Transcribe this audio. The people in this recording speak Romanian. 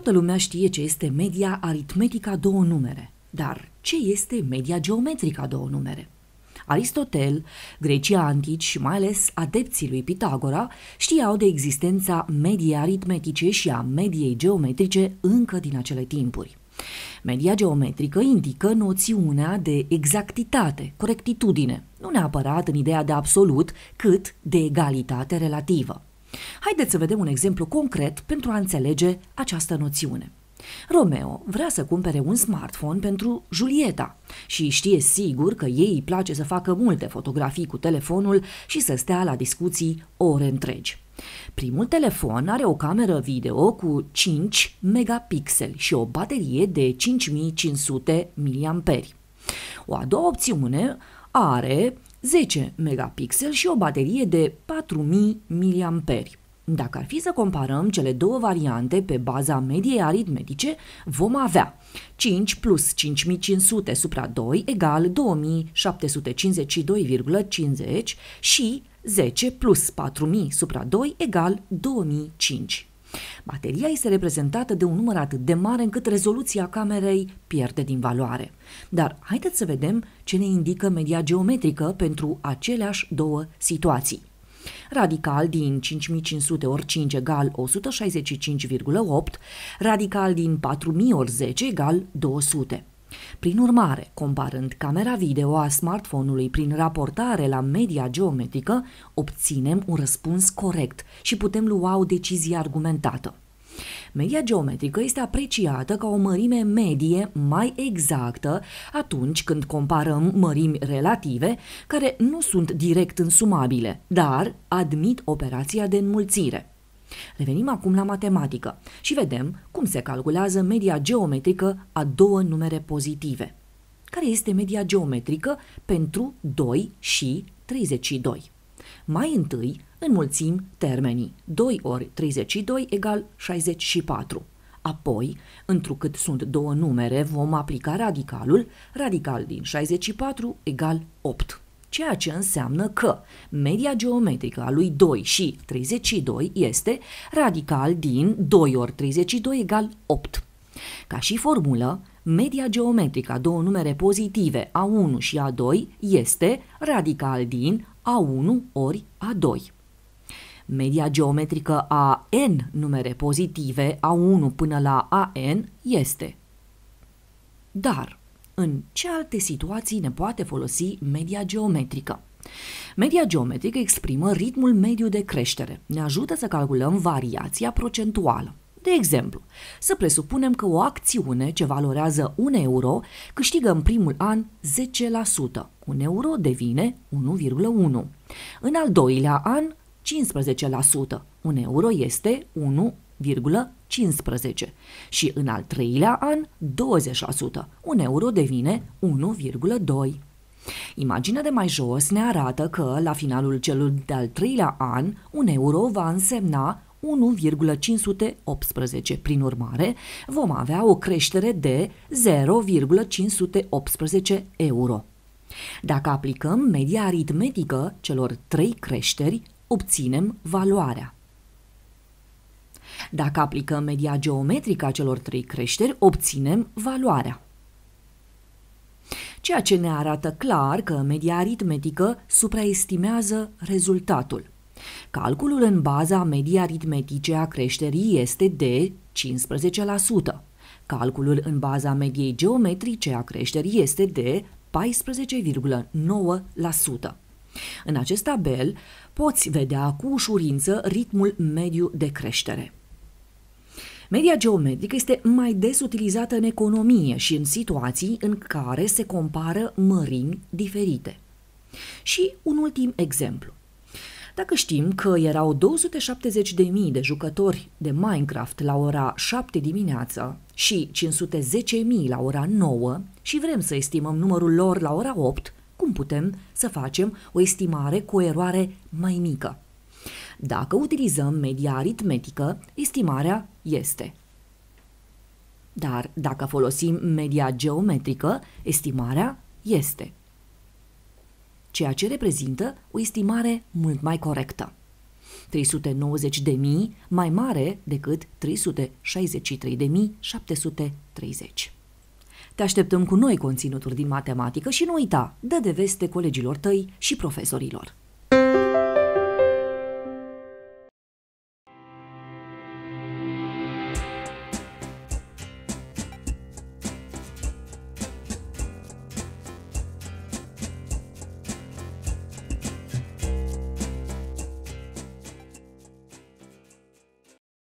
Toată lumea știe ce este media aritmetică a două numere, dar ce este media geometrică a două numere? Aristotel, Grecia antici și mai ales adepții lui Pitagora știau de existența mediei aritmetice și a mediei geometrice încă din acele timpuri. Media geometrică indică noțiunea de exactitate, corectitudine, nu neapărat în ideea de absolut, cât de egalitate relativă. Haideți să vedem un exemplu concret pentru a înțelege această noțiune. Romeo vrea să cumpere un smartphone pentru Julieta și știe sigur că ei îi place să facă multe fotografii cu telefonul și să stea la discuții ore întregi. Primul telefon are o cameră video cu 5 megapixeli și o baterie de 5500 mAh. O a doua opțiune are 10 megapixel și o baterie de 4000 mAh. Dacă ar fi să comparăm cele două variante pe baza mediei aritmetice, vom avea 5 plus 5500 supra 2 egal 2752,50 și 10 plus 4000 supra 2 egal 2005. Bateria este reprezentată de un număr atât de mare încât rezoluția camerei pierde din valoare. Dar haideți să vedem ce ne indică media geometrică pentru aceleași două situații. Radical din 5500 ori 5 egal 165,8, radical din 4000 ori 10 egal 200. Prin urmare, comparând camera video a smartphone-ului prin raportare la media geometrică, obținem un răspuns corect și putem lua o decizie argumentată. Media geometrică este apreciată ca o mărime medie mai exactă atunci când comparăm mărimi relative care nu sunt direct însumabile, dar admit operația de înmulțire. Revenim acum la matematică și vedem cum se calculează media geometrică a două numere pozitive. Care este media geometrică pentru 2 și 32? Mai întâi înmulțim termenii. 2 ori 32 egal 64. Apoi, întrucât sunt două numere, vom aplica radicalul, radical din 64 egal 8 ceea ce înseamnă că media geometrică a lui 2 și 32 este radical din 2 ori 32 egal 8. Ca și formulă, media geometrică a două numere pozitive A1 și A2 este radical din A1 ori A2. Media geometrică a n numere pozitive A1 până la AN este. Dar în ce alte situații ne poate folosi media geometrică. Media geometrică exprimă ritmul mediu de creștere, ne ajută să calculăm variația procentuală. De exemplu, să presupunem că o acțiune ce valorează 1 euro câștigă în primul an 10%. 1 euro devine 1,1. În al doilea an, 15%. 1 euro este 1,15 și în al treilea an 20%. Un euro devine 1,2. Imaginea de mai jos ne arată că, la finalul celui de-al treilea an, un euro va însemna 1,518. Prin urmare, vom avea o creștere de 0,518 euro. Dacă aplicăm media aritmetică celor trei creșteri, obținem valoarea. Dacă aplicăm media geometrică a celor trei creșteri, obținem valoarea. Ceea ce ne arată clar că media aritmetică supraestimează rezultatul. Calculul în baza mediei aritmetice a creșterii este de 15%. Calculul în baza mediei geometrice a creșterii este de 14,9%. În acest tabel poți vedea cu ușurință ritmul mediu de creștere. Media geometrică este mai des utilizată în economie și în situații în care se compară mărimi diferite. Și un ultim exemplu. Dacă știm că erau 270.000 de jucători de Minecraft la ora 7 dimineața și 510.000 la ora 9 și vrem să estimăm numărul lor la ora 8, cum putem să facem o estimare cu o eroare mai mică? Dacă utilizăm media aritmetică, estimarea este. Dar dacă folosim media geometrică, estimarea este. Ceea ce reprezintă o estimare mult mai corectă. 390.000 mai mare decât 363.730. Te așteptăm cu noi conținuturi din matematică și nu uita, dă de veste colegilor tăi și profesorilor.